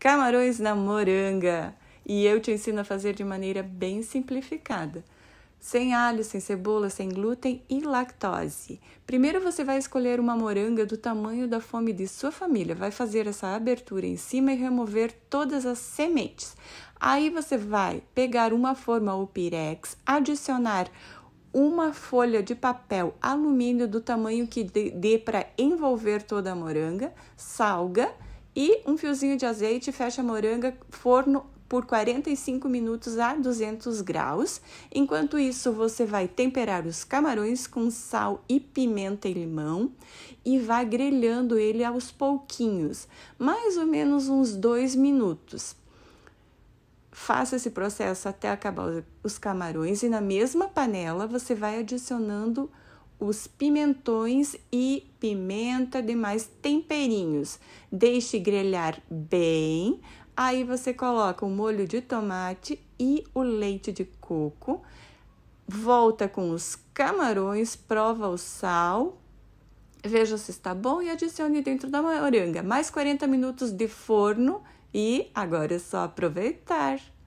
Camarões na moranga. E eu te ensino a fazer de maneira bem simplificada. Sem alho, sem cebola, sem glúten e lactose. Primeiro você vai escolher uma moranga do tamanho da fome de sua família. Vai fazer essa abertura em cima e remover todas as sementes. Aí você vai pegar uma forma ou pirex, adicionar uma folha de papel alumínio do tamanho que dê para envolver toda a moranga, salga e um fiozinho de azeite, fecha a moranga, forno por 45 minutos a 200 graus. Enquanto isso, você vai temperar os camarões com sal e pimenta e limão e vai grelhando ele aos pouquinhos, mais ou menos uns dois minutos. Faça esse processo até acabar os camarões e na mesma panela você vai adicionando os pimentões e pimenta, demais temperinhos. Deixe grelhar bem. Aí você coloca o molho de tomate e o leite de coco. Volta com os camarões, prova o sal, veja se está bom e adicione dentro da moranga. Mais 40 minutos de forno e agora é só aproveitar.